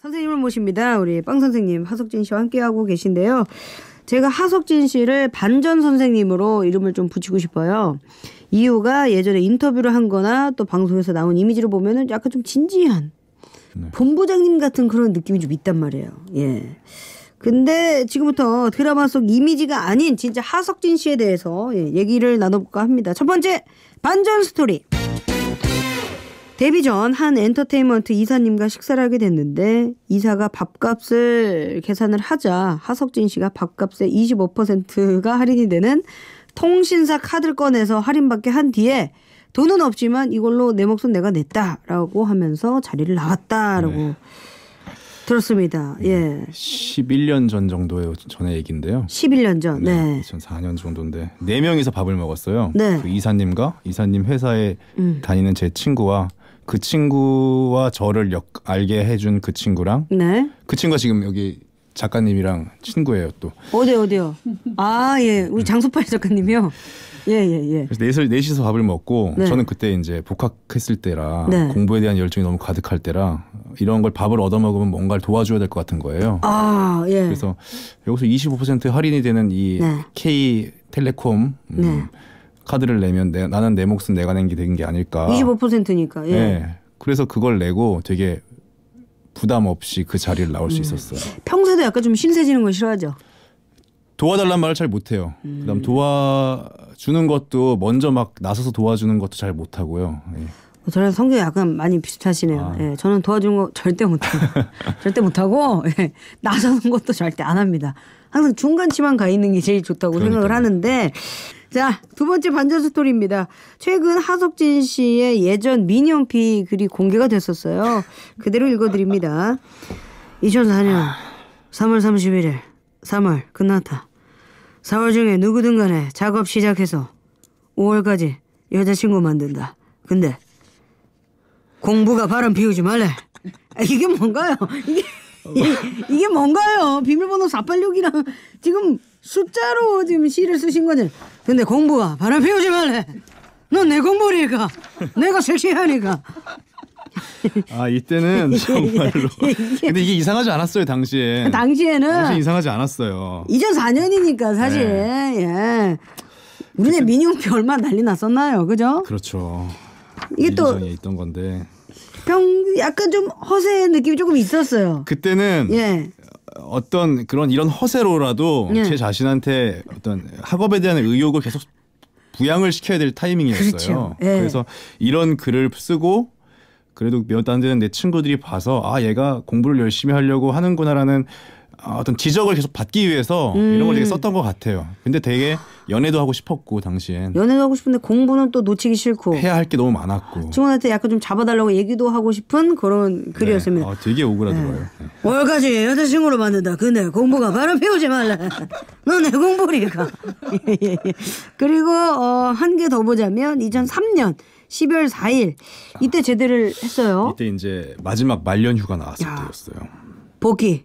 선생님을 모십니다. 우리 빵 선생님 하석진 씨와 함께하고 계신데요. 제가 하석진 씨를 반전 선생님으로 이름을 좀 붙이고 싶어요. 이유가 예전에 인터뷰를 한 거나 또 방송에서 나온 이미지를 보면은 약간 좀 진지한 네. 본부장님 같은 그런 느낌이 좀 있단 말이에요. 예. 근데 지금부터 드라마 속 이미지가 아닌 진짜 하석진 씨에 대해서 예, 얘기를 나눠볼까 합니다. 첫 번째 반전 스토리. 데뷔 전한 엔터테인먼트 이사님과 식사를 하게 됐는데 이사가 밥값을 계산을 하자 하석진 씨가 밥값의 25%가 할인이 되는 통신사 카드를 꺼내서 할인받게 한 뒤에 돈은 없지만 이걸로 내 목숨 내가 냈다라고 하면서 자리를 나왔다라고 네. 들었습니다. 예. 11년 예. 전 정도의 전의 얘기인데요. 11년 전. 네. 네. 2004년 정도인데 네 명이서 밥을 먹었어요. 네. 그 이사님과 이사님 회사에 음. 다니는 제 친구와 그 친구와 저를 역, 알게 해준 그 친구랑 네. 그 친구가 지금 여기 작가님이랑 친구예요 또. 어디 어디요? 아 예, 우리 음. 장소팔 작가님이요. 예 예 예, 예, 그래서 넷을 네 넷이서 네 밥을 먹고 네. 저는 그때 이제 복학했을 때라 네. 공부에 대한 열정이 너무 가득할 때라 이런 걸 밥을 얻어 먹으면 뭔가를 도와줘야 될 것 같은 거예요. 아 예. 그래서 여기서 25% 할인이 되는 이 네. K 텔레콤. 음, 네. 카드를 내면 내, 나는 내 몫은 내가 낸 게 된 게 아닐까. 25%니까. 예. 네. 그래서 그걸 내고 되게 부담 없이 그 자리를 나올 수 음. 있었어요. 음. 평소에도 약간 좀 신세지는 걸 싫어하죠. 도와달란 말을 잘 못해요. 음. 그다음 도와주는 것도 먼저 막 나서서 도와주는 것도 잘 못하고요. 예. 뭐 저랑 성격이 약간 많이 비슷하시네요. 아. 예, 저는 도와주는 거 절대 못해요. 절대 못하고 예, 나서는 것도 절대 안 합니다. 항상 중간치만 가 있는 게 제일 좋다고 그러니까요. 생각을 하는데 자, 두 번째 반전 스토리입니다. 최근 하석진 씨의 예전 민영피 글이 공개가 됐었어요. 그대로 읽어드립니다. 2004년 3월 31일, 3월 끝났다. 4월 중에 누구든 간에 작업 시작해서 5월까지 여자친구 만든다. 근데 공부가 바람 피우지 말래. 이게 뭔가요? 이게. 이게 뭔가요? 비밀번호 486이랑 지금 숫자로 지금 시를 쓰신 거죠. 근데 공부가 바람 피우지 말래. 넌 내 공부니까. 내가 섹시하니까. 아 이때는 정말로 근데 이게 이상하지 않았어요 당시에 당시에는 당시 이상하지 않았어요 2004년이니까 사실 네. 예 우리네 그러니까 민용표 얼마 난리 났었나요 그죠 그렇죠 이게 또 있던 건데 병 약간 좀 허세 느낌이 조금 있었어요. 그때는 예. 어떤 그런 이런 허세로라도 예. 제 자신한테 어떤 학업에 대한 의욕을 계속 부양을 시켜야 될 타이밍이었어요. 그렇죠. 예. 그래서 이런 글을 쓰고 그래도 몇 안 되는 내 친구들이 봐서 아 얘가 공부를 열심히 하려고 하는구나라는 어떤 지적을 계속 받기 위해서 음. 이런 걸 되게 썼던 것 같아요. 근데 되게 연애도 하고 싶었고 당시엔 연애도 하고 싶은데 공부는 또 놓치기 싫고 해야 할 게 너무 많았고 친구한테 약간 좀 잡아달라고 얘기도 하고 싶은 그런 글이었습니다. 네. 아, 되게 오그라들어요. 네. 네. 월까지 여자친구로 만든다. 근데 공부가 바람 피우지 말라. 너네 공부리가. 예, 예, 예. 그리고 어, 한개 더 보자면 2003년 12월 4일 이때 제대를 했어요. 이때 이제 마지막 말년 휴가 나왔을 야. 때였어요. 복귀.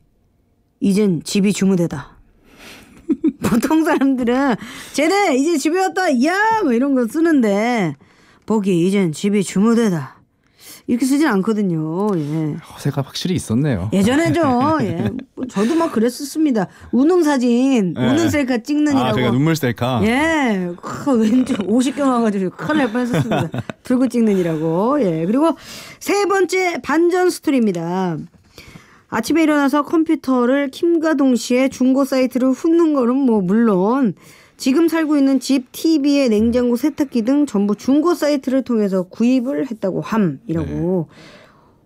이젠 집이 주무대다. 보통 사람들은 쟤네 이제 집에 왔다 야! 뭐 이런 거 쓰는데 보기 이젠 집이 주무대다. 이렇게 쓰진 않거든요. 예. 허세가 확실히 있었네요. 예전에죠. 예. 저도 막 그랬었습니다. 우능 사진, 예. 우는 셀카 찍는이라고. 아, 제가 눈물 셀카. 예. 아, 왠지 50경 와가지고 큰일 뻔했었습니다. 들고 찍는이라고. 예. 그리고 세 번째 반전 스토리입니다. 아침에 일어나서 컴퓨터를 킴과 동시에 중고 사이트를 훑는 거는 뭐 물론 지금 살고 있는 집, TV에 냉장고, 세탁기 등 전부 중고 사이트를 통해서 구입을 했다고 함이라고. 네.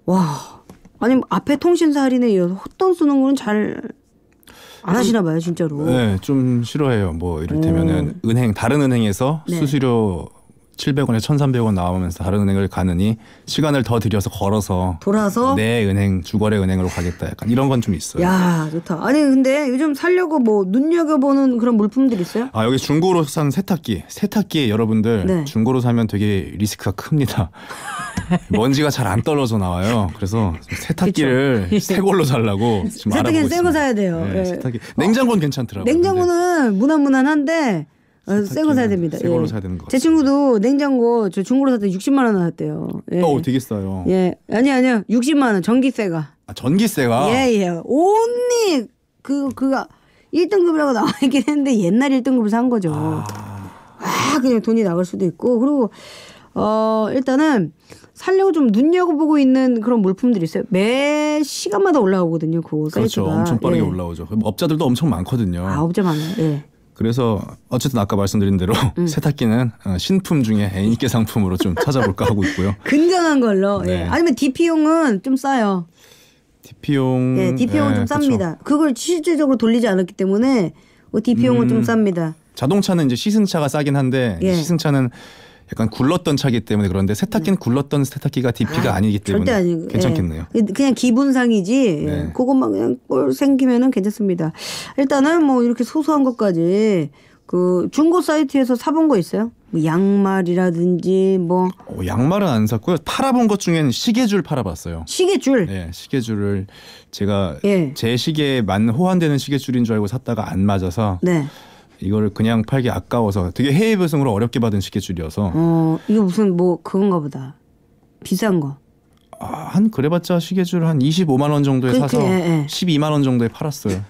와. 아니 앞에 통신사 할인에 이어서 헛돈 쓰는 거는 잘 안 하시나 봐요, 진짜로. 네, 좀 싫어해요. 뭐 이를테면은 은행 다른 은행에서 네. 수수료 700원에 1,300원 나오면서 다른 은행을 가느니 시간을 더 들여서 걸어서 돌아서 내 은행 주거래 은행으로 가겠다 약간 이런 건 좀 있어요. 야 좋다. 아니 근데 요즘 살려고 뭐 눈여겨보는 그런 물품들 있어요? 아 여기 중고로 산 세탁기 세탁기 여러분들 네. 중고로 사면 되게 리스크가 큽니다. 먼지가 잘 안 떨어져 나와요. 그래서 세탁기를 새 걸로 살라고 지금 세탁기는 새 거 사야 돼요. 네, 네. 세탁기 냉장고는 괜찮더라고요. 냉장고는 무난무난한데 어, 아, 새거 사야 됩니다. 새 걸로 예. 사야 되는 거. 제 친구도 냉장고 저 중고로 샀더니 60만 원 나왔대요. 예. 어, 되게 싸요. 예, 아니 아니요, 60만 원 전기세가. 아, 전기세가. 예, 예. 온리 그 그가 1등급이라고 나와 있긴 했는데 옛날 1등급을 산 거죠. 아, 아 그냥 돈이 나갈 수도 있고 그리고 어 일단은 살려고 좀 눈여겨보고 있는 그런 물품들이 있어요. 매 시간마다 올라오거든요. 그그 그렇죠. 사이트가. 엄청 빠르게 예. 올라오죠. 업자들도 엄청 많거든요. 아, 업자 많아요. 예. 그래서 어쨌든 아까 말씀드린 대로 음. 세탁기는 어, 신품 중에 애인께 상품으로 좀 찾아볼까 하고 있고요. 근장한 걸로. 예. 네. 예. 아니면 DP용은 좀 싸요. DP용. 예, DP용은 예, 네, 좀 그렇죠. 쌉니다. 그쵸. 그걸 실질적으로 돌리지 않았기 때문에 DP용은 그 음, 좀 쌉니다. 자동차는 이제 시승차가 싸긴 한데 예. 시승차는 약간 굴렀던 차기 때문에 그런데 세탁기는 음. 굴렀던 세탁기가 DP가 아, 아니기 때문에 절대 아니, 괜찮겠네요. 예. 그, 그냥 기분상이지 네. 그것만 그냥 꼴 생기면은 괜찮습니다. 일단은 뭐 이렇게 소소한 것까지 그 중고 사이트에서 사본 거 있어요? 뭐 양말이라든지 뭐 어, 양말은 안 샀고요. 팔아본 것 중에는 시계줄 팔아봤어요. 시계줄? 네, 시계줄을 제가 예. 제 시계에 만 호환되는 시계줄인 줄 알고 샀다가 안 맞아서 네. 이거를 그냥 팔기 아까워서 되게 해외 배송으로 어렵게 받은 시계줄이어서 어 이거 무슨 뭐 그건가 보다 비싼 거. 아, 한 그래봤자 시계줄 한 25만 원 정도에 그 사서 예, 예. 12만 원 정도에 팔았어요.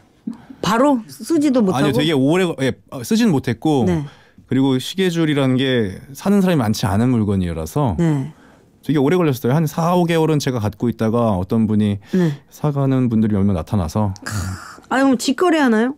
바로 쓰지도 못하고. 아니요, 되게 오래 예, 쓰진 못했고 네. 그리고 시계줄이라는 게 사는 사람이 많지 않은 물건이라서 네. 되게 오래 걸렸어요. 한 4, 5개월은 제가 갖고 있다가 어떤 분이 네. 사가는 분들이 몇 명 나타나서. 아니, 그 직거래 하나요?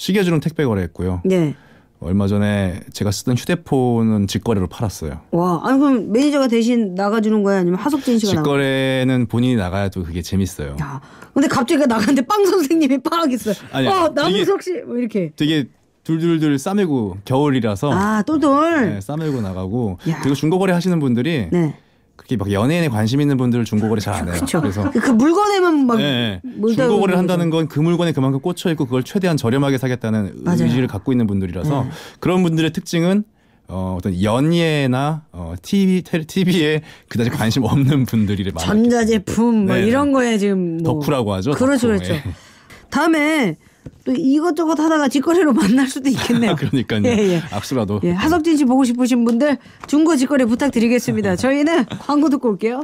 시계주는 택배 거래했고요. 네. 얼마 전에 제가 쓰던 휴대폰은 직거래로 팔았어요. 와, 아니 그럼 매니저가 대신 나가주는 거야, 아니면 하석진 씨가 나 직거래는 본인이 나가야 또 그게 재밌어요. 야, 근데 갑자기 나갔는데 빵 선생님이 빵하겠어요. 아니, 와, 어, 남은석 씨, 뭐 이렇게. 되게 둘둘둘 싸매고 겨울이라서. 아, 또똘 네, 싸매고 나가고 야. 그리고 중고거래 하시는 분들이. 네. 그게 막 연예인에 관심 있는 분들 중고거래 잘 안 해요. 그쵸. 그래서 그, 그 물건에만 막 예, 예. 중고거래를 한다는 건 그 물건에 그만큼 꽂혀 있고 그걸 최대한 저렴하게 사겠다는 맞아요. 의지를 갖고 있는 분들이라서 음. 그런 분들의 특징은 어, 어떤 연예나 어, TV, TV에 그다지 관심 없는 분들이 많아요. 전자제품 뭐 네, 이런 거에 지금 뭐 덕후라고 하죠. 그렇죠, 덕후. 그렇죠. 예. 다음에 또 이것저것 하다가 직거래로 만날 수도 있겠네요. 그러니까요. 예, 예. 악수라도. 예, 하석진 씨 보고 싶으신 분들 중고 직거래 부탁드리겠습니다. 저희는 광고 듣고 올게요.